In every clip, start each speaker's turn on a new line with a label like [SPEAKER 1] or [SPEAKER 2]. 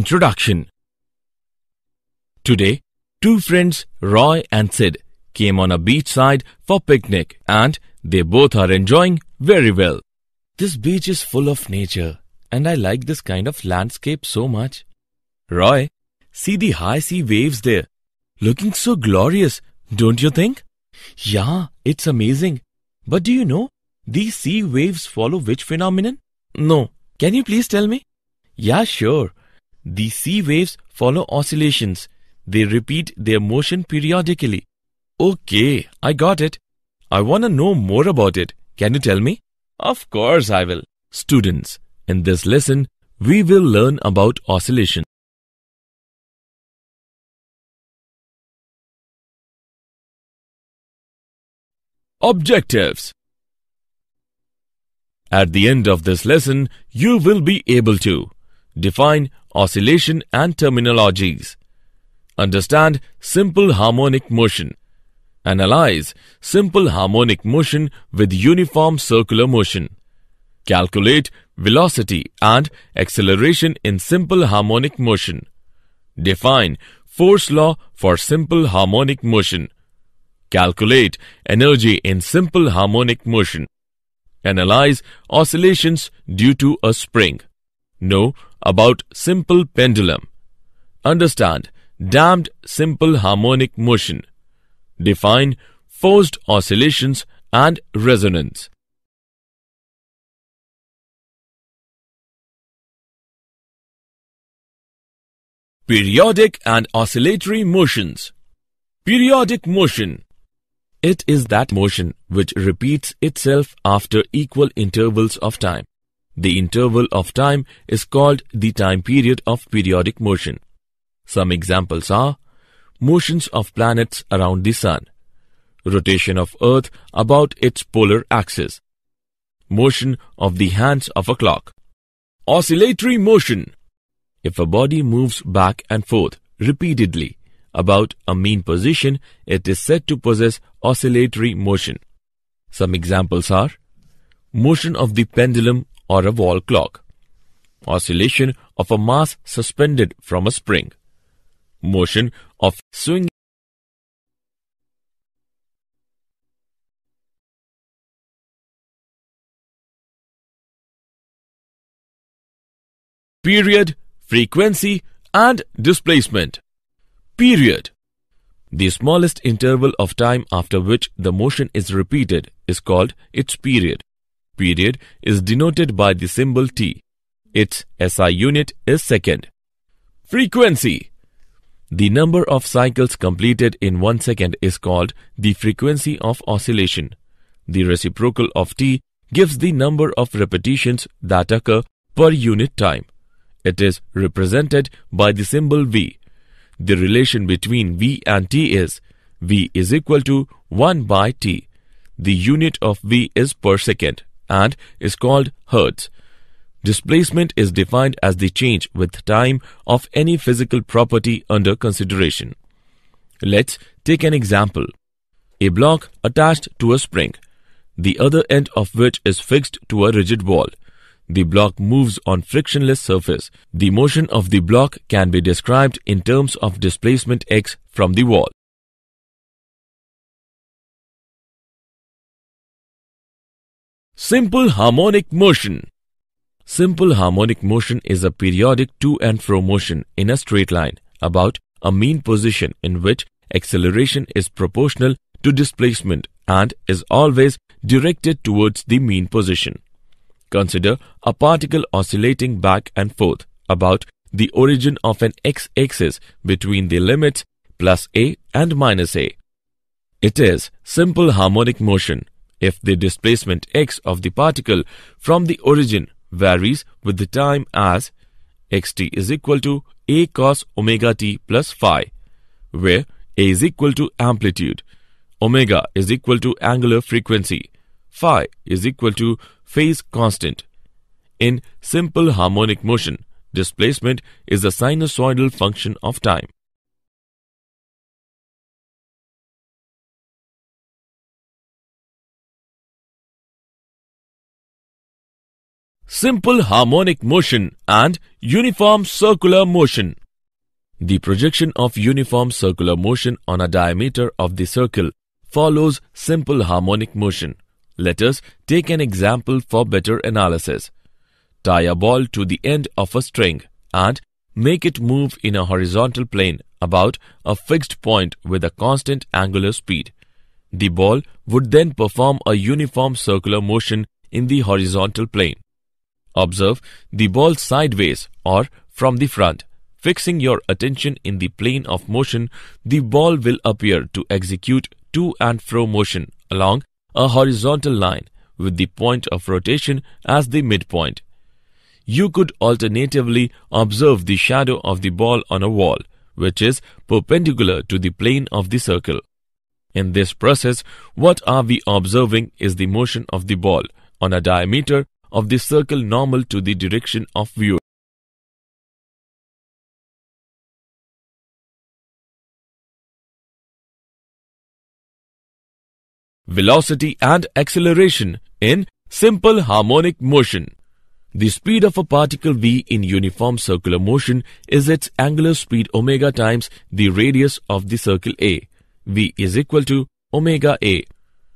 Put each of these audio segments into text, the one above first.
[SPEAKER 1] Introduction Today, two friends, Roy and Sid, came on a beachside for picnic and they both are enjoying very well. This beach is full of nature and I like this kind of landscape so much. Roy, see the high sea waves there. Looking so glorious, don't you think? Yeah, it's amazing. But do you know, these sea waves follow which phenomenon? No. Can you please tell me? Yeah, sure. The sea waves follow oscillations. They repeat their motion periodically. Okay, I got it. I want to know more about it. Can you tell me? Of course I will. Students,
[SPEAKER 2] in this lesson, we will learn about oscillation. Objectives At the end of this lesson,
[SPEAKER 1] you will be able to Define oscillation and terminologies. Understand simple harmonic motion. Analyze simple harmonic motion with uniform circular motion. Calculate velocity and acceleration in simple harmonic motion. Define force law for simple harmonic motion. Calculate energy in simple harmonic motion. Analyze oscillations due to a spring. Know about simple pendulum. Understand damped simple harmonic motion. Define forced
[SPEAKER 2] oscillations and resonance. Periodic and oscillatory motions. Periodic motion. It is
[SPEAKER 1] that motion which repeats itself after equal intervals of time. The interval of time is called the time period of periodic motion. Some examples are motions of planets around the sun, rotation of earth about its polar axis, motion of the hands of a clock, oscillatory motion. If a body moves back and forth repeatedly about a mean position, it is said to possess oscillatory motion. Some examples are motion of the pendulum or a wall clock. Oscillation of a mass suspended from a spring.
[SPEAKER 2] Motion of swing. Period, frequency and displacement.
[SPEAKER 1] Period. The smallest interval of time after which the motion is repeated is called its period period is denoted by the symbol T. Its SI unit is second. Frequency The number of cycles completed in one second is called the frequency of oscillation. The reciprocal of T gives the number of repetitions that occur per unit time. It is represented by the symbol V. The relation between V and T is V is equal to 1 by T. The unit of V is per second and is called hertz. Displacement is defined as the change with time of any physical property under consideration. Let's take an example. A block attached to a spring, the other end of which is fixed to a rigid wall. The block moves on frictionless surface. The motion of the block can be described in terms
[SPEAKER 2] of displacement x from the wall. Simple harmonic motion.
[SPEAKER 1] Simple harmonic motion is a periodic to and fro motion in a straight line about a mean position in which acceleration is proportional to displacement and is always directed towards the mean position. Consider a particle oscillating back and forth about the origin of an x-axis between the limits plus a and minus a. It is simple harmonic motion if the displacement x of the particle from the origin varies with the time as xt is equal to a cos omega t plus phi, where a is equal to amplitude, omega is equal to angular frequency, phi is equal to phase constant. In
[SPEAKER 2] simple harmonic motion, displacement is a sinusoidal function of time. simple harmonic motion and uniform circular motion. The projection
[SPEAKER 1] of uniform circular motion on a diameter of the circle follows simple harmonic motion. Let us take an example for better analysis. Tie a ball to the end of a string and make it move in a horizontal plane about a fixed point with a constant angular speed. The ball would then perform a uniform circular motion in the horizontal plane. Observe the ball sideways or from the front. Fixing your attention in the plane of motion, the ball will appear to execute to and fro motion along a horizontal line with the point of rotation as the midpoint. You could alternatively observe the shadow of the ball on a wall, which is perpendicular to the plane of the circle. In this process, what are we observing is the motion of the ball on a diameter of the circle normal to
[SPEAKER 2] the direction of view. Velocity and acceleration in simple harmonic motion. The
[SPEAKER 1] speed of a particle v in uniform circular motion is its angular speed omega times the radius of the circle A. v is equal to omega A.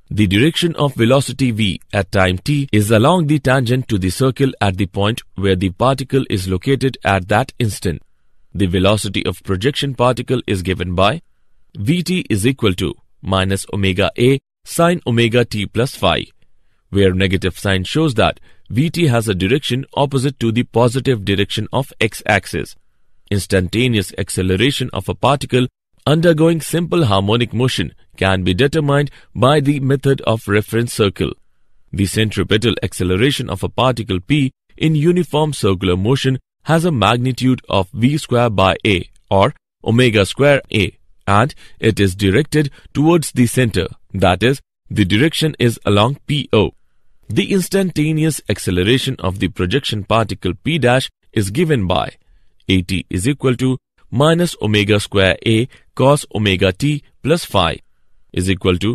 [SPEAKER 1] The direction of velocity v at time t is along the tangent to the circle at the point where the particle is located at that instant. The velocity of projection particle is given by vt is equal to minus omega a sine omega t plus phi, where negative sign shows that vt has a direction opposite to the positive direction of x-axis. Instantaneous acceleration of a particle undergoing simple harmonic motion can be determined by the method of reference circle. The centripetal acceleration of a particle p in uniform circular motion has a magnitude of v square by a or omega square a and it is directed towards the center that is the direction is along PO. The instantaneous acceleration of the projection particle P dash is given by at is equal to minus omega
[SPEAKER 2] square a cos omega t plus phi is equal to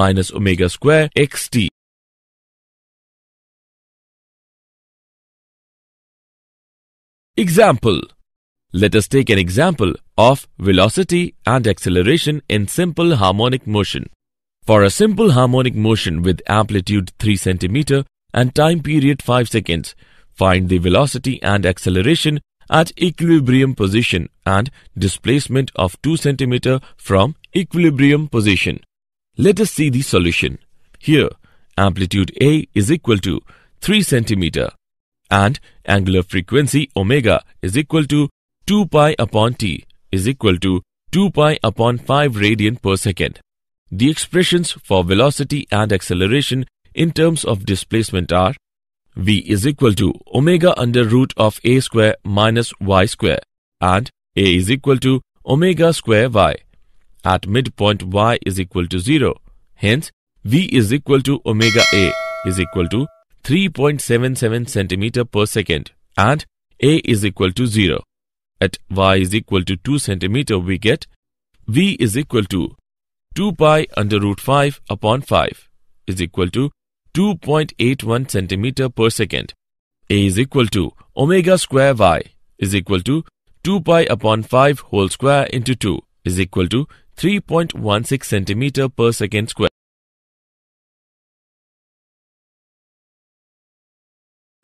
[SPEAKER 2] minus omega square xt. Example Let us take an example of
[SPEAKER 1] velocity and acceleration in simple harmonic motion. For a simple harmonic motion with amplitude 3 cm and time period 5 seconds, find the velocity and acceleration at equilibrium position and displacement of 2 cm from equilibrium position. Let us see the solution. Here, amplitude A is equal to 3 cm and angular frequency omega is equal to 2 pi upon t is equal to 2 pi upon 5 radian per second. The expressions for velocity and acceleration in terms of displacement are v is equal to omega under root of a square minus y square and a is equal to omega square y. At midpoint y is equal to 0. Hence, v is equal to omega a is equal to 3.77 centimeter per second and a is equal to 0. At y is equal to 2 centimeter we get v is equal to 2 pi under root 5 upon 5 is equal to 2.81 centimeter per second. A is equal to omega square y is equal to 2 pi upon 5 whole square
[SPEAKER 2] into 2 is equal to 3.16 centimeter per second square.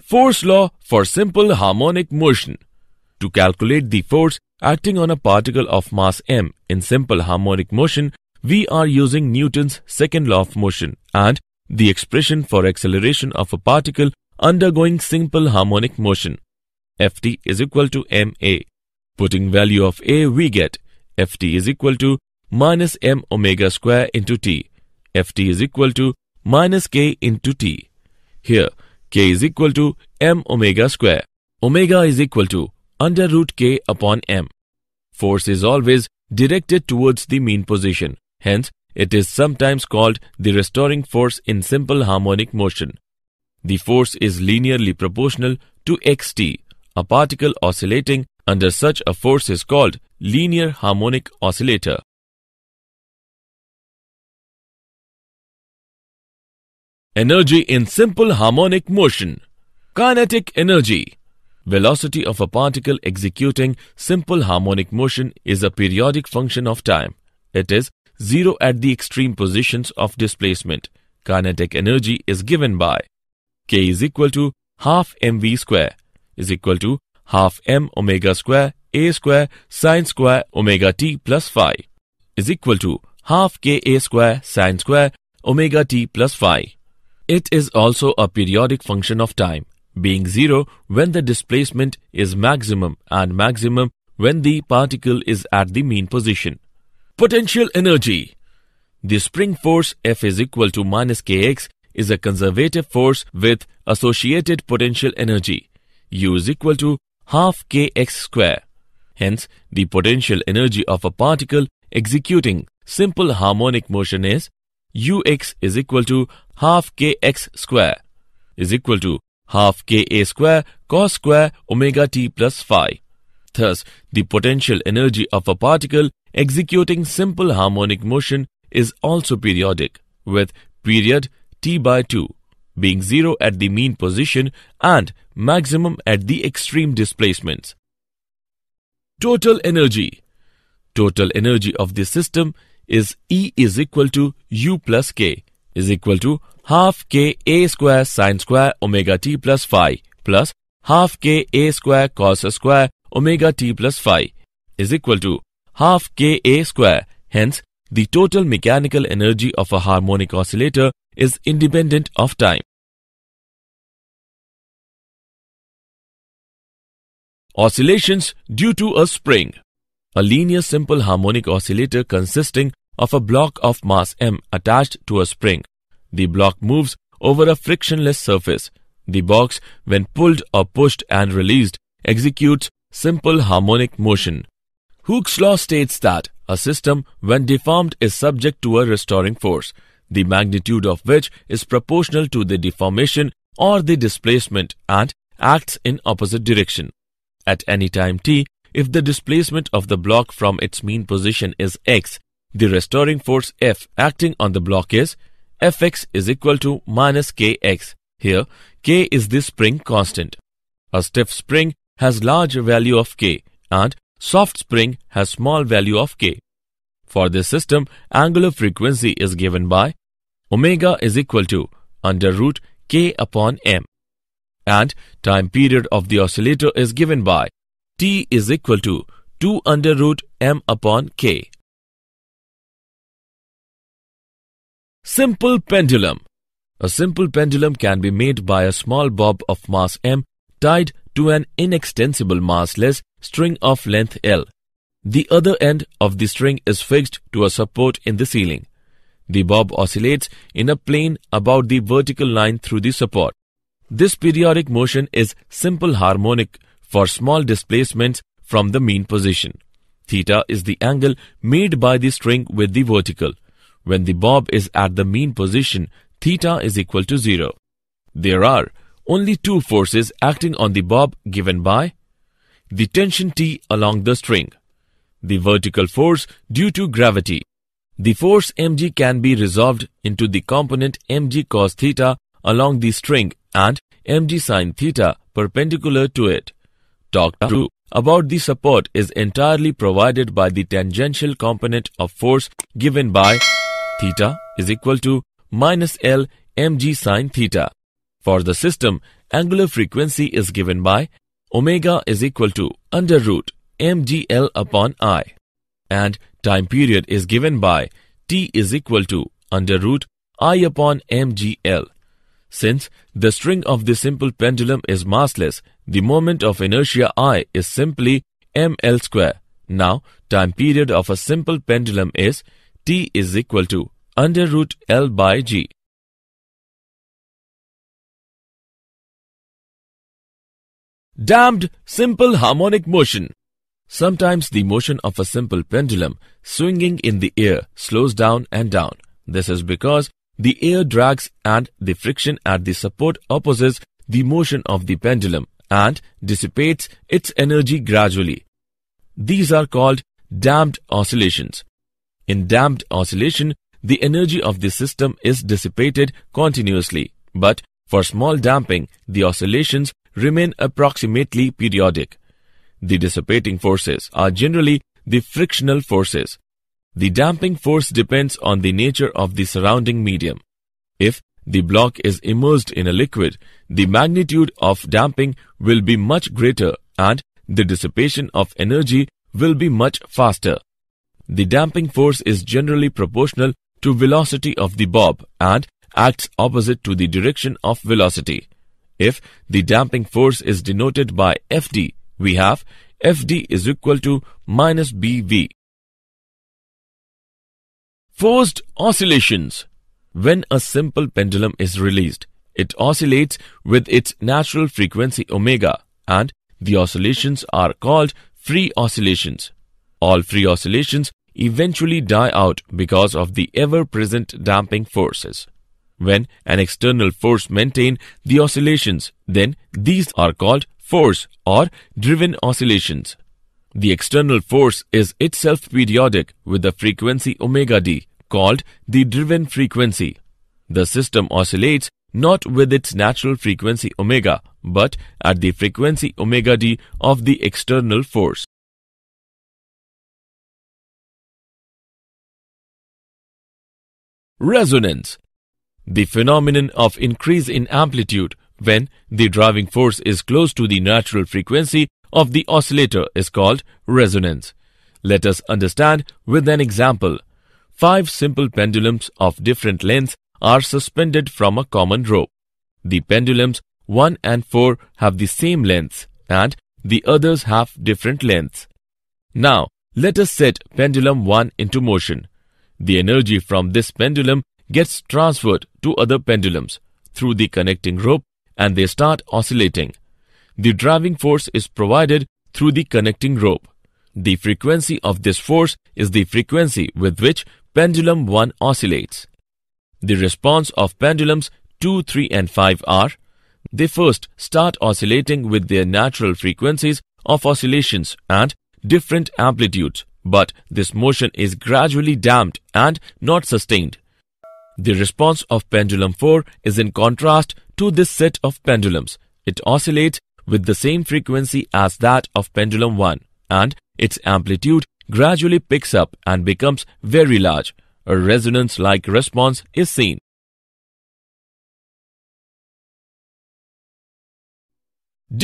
[SPEAKER 2] Force law for simple harmonic motion. To calculate the force acting on a particle of
[SPEAKER 1] mass m in simple harmonic motion, we are using Newton's second law of motion and the expression for acceleration of a particle undergoing simple harmonic motion. ft is equal to ma. Putting value of a, we get ft is equal to minus m omega square into t. ft is equal to minus k into t. Here, k is equal to m omega square. Omega is equal to under root k upon m. Force is always directed towards the mean position. Hence, it is sometimes called the restoring force in simple harmonic motion. The force is linearly proportional to xt. A particle oscillating under such a force is called linear
[SPEAKER 2] harmonic oscillator. Energy in simple harmonic motion. Kinetic energy.
[SPEAKER 1] Velocity of a particle executing simple harmonic motion is a periodic function of time. It is 0 at the extreme positions of displacement. Kinetic energy is given by k is equal to half mv square is equal to half m omega square a square sine square omega t plus phi is equal to half k a square sine square omega t plus phi. It is also a periodic function of time, being zero when the displacement is maximum and maximum when the particle is at the mean position potential energy. The spring force F is equal to minus kx is a conservative force with associated potential energy. U is equal to half kx square. Hence, the potential energy of a particle executing simple harmonic motion is ux is equal to half kx square is equal to half ka square cos square omega t plus phi. Thus, the potential energy of a particle executing simple harmonic motion is also periodic, with period t by 2 being 0 at the mean position and maximum at the extreme displacements. Total energy Total energy of the system is E is equal to U plus K is equal to half K A square sine square omega t plus phi plus half K A square cos square omega t plus phi is equal to half ka square. Hence, the total mechanical energy of a harmonic oscillator
[SPEAKER 2] is independent of time. Oscillations due to a spring. A linear simple
[SPEAKER 1] harmonic oscillator consisting of a block of mass m attached to a spring. The block moves over a frictionless surface. The box, when pulled or pushed and released, executes simple harmonic motion. Hooke's law states that a system, when deformed, is subject to a restoring force, the magnitude of which is proportional to the deformation or the displacement and acts in opposite direction. At any time t, if the displacement of the block from its mean position is x, the restoring force F acting on the block is Fx is equal to minus kx. Here, k is the spring constant. A stiff spring has large value of k and soft spring has small value of k. For this system, angular frequency is given by omega is equal to under root k upon m. And time period of the oscillator is given by t is equal to 2 under root m upon k. Simple pendulum. A simple pendulum can be made by a small bob of mass m tied to an inextensible massless string of length L. The other end of the string is fixed to a support in the ceiling. The bob oscillates in a plane about the vertical line through the support. This periodic motion is simple harmonic for small displacements from the mean position. Theta is the angle made by the string with the vertical. When the bob is at the mean position, theta is equal to 0. There are only two forces acting on the bob given by the tension T along the string, the vertical force due to gravity. The force mg can be resolved into the component mg cos theta along the string and mg sin theta perpendicular to it. Talk to about the support is entirely provided by the tangential component of force given by theta is equal to minus L mg sin theta. For the system, angular frequency is given by omega is equal to under root mgl upon i and time period is given by t is equal to under root i upon mgl. Since the string of the simple pendulum is massless, the moment of inertia i is simply ml square. Now, time period
[SPEAKER 2] of a simple pendulum is t is equal to under root l by g. damned simple harmonic motion. Sometimes the motion of a simple
[SPEAKER 1] pendulum swinging in the air slows down and down. This is because the air drags and the friction at the support opposes the motion of the pendulum and dissipates its energy gradually. These are called damped oscillations. In damped oscillation, the energy of the system is dissipated continuously, but for small damping, the oscillations remain approximately periodic. The dissipating forces are generally the frictional forces. The damping force depends on the nature of the surrounding medium. If the block is immersed in a liquid, the magnitude of damping will be much greater and the dissipation of energy will be much faster. The damping force is generally proportional to velocity of the bob and acts opposite to the direction of velocity. If the damping force is denoted by Fd, we have Fd is equal to minus Bv. Forced oscillations. When a simple pendulum is released, it oscillates with its natural frequency omega and the oscillations are called free oscillations. All free oscillations eventually die out because of the ever-present damping forces. When an external force maintains the oscillations, then these are called force or driven oscillations. The external force is itself periodic with the frequency omega d called the driven frequency. The system oscillates not with its natural frequency omega but at the frequency
[SPEAKER 2] omega d of the external force. Resonance
[SPEAKER 1] the phenomenon of increase in amplitude when the driving force is close to the natural frequency of the oscillator is called resonance. Let us understand with an example. Five simple pendulums of different lengths are suspended from a common rope. The pendulums 1 and 4 have the same lengths and the others have different lengths. Now, let us set pendulum 1 into motion. The energy from this pendulum gets transferred to other pendulums through the connecting rope and they start oscillating. The driving force is provided through the connecting rope. The frequency of this force is the frequency with which pendulum 1 oscillates. The response of pendulums 2, 3 and 5 are they first start oscillating with their natural frequencies of oscillations and different amplitudes, but this motion is gradually damped and not sustained. The response of pendulum 4 is in contrast to this set of pendulums. It oscillates with the same frequency as that of pendulum 1 and its amplitude gradually picks
[SPEAKER 2] up and becomes very large. A resonance-like response is seen.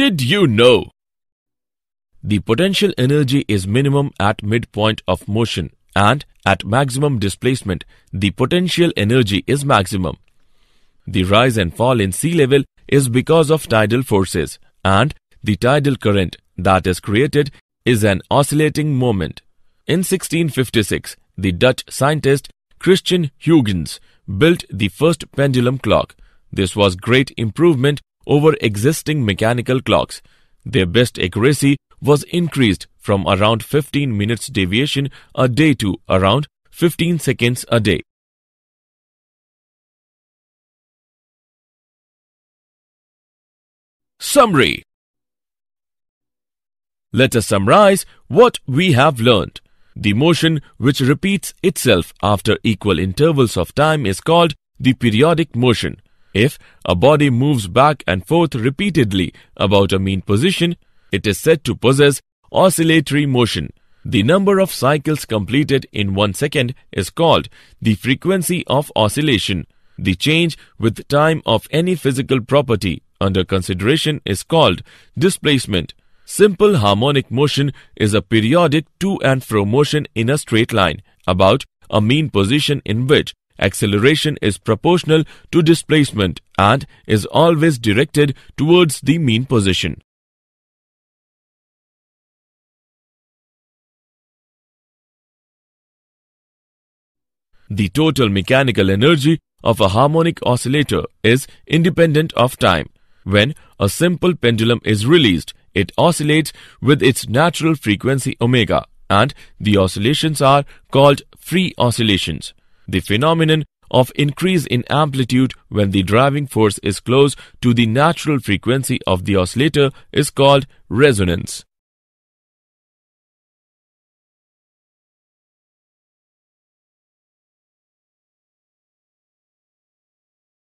[SPEAKER 2] Did you know? The potential energy is minimum at midpoint of
[SPEAKER 1] motion and at maximum displacement, the potential energy is maximum. The rise and fall in sea level is because of tidal forces and the tidal current that is created is an oscillating moment. In 1656, the Dutch scientist Christian Huygens built the first pendulum clock. This was great improvement over existing mechanical clocks. Their best accuracy was increased from around 15 minutes deviation a
[SPEAKER 2] day to around 15 seconds a day. Summary Let us summarize what we have learned. The motion
[SPEAKER 1] which repeats itself after equal intervals of time is called the periodic motion. If a body moves back and forth repeatedly about a mean position, it is said to possess oscillatory motion. The number of cycles completed in one second is called the frequency of oscillation. The change with time of any physical property under consideration is called displacement. Simple harmonic motion is a periodic to and fro motion in a straight line, about a mean position in which acceleration is proportional
[SPEAKER 2] to displacement and is always directed towards the mean position. The total mechanical energy of a harmonic
[SPEAKER 1] oscillator is independent of time. When a simple pendulum is released, it oscillates with its natural frequency omega and the oscillations are called free oscillations. The phenomenon of increase in amplitude when the driving force is close to the natural frequency of the oscillator is called
[SPEAKER 2] resonance.